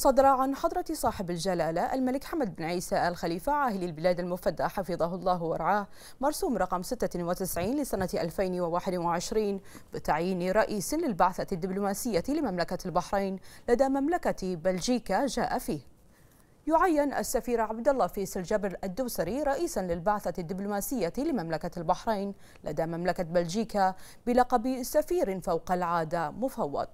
صدر عن حضرة صاحب الجلالة الملك حمد بن عيسى الخليفة عاهل البلاد المفدى حفظه الله ورعاه مرسوم رقم 96 لسنة 2021 بتعيين رئيس للبعثة الدبلوماسية لمملكة البحرين لدى مملكة بلجيكا جاء فيه يعين السفير عبد الله فيصل جبر الدوسري رئيسا للبعثة الدبلوماسية لمملكة البحرين لدى مملكة بلجيكا بلقب سفير فوق العادة مفوض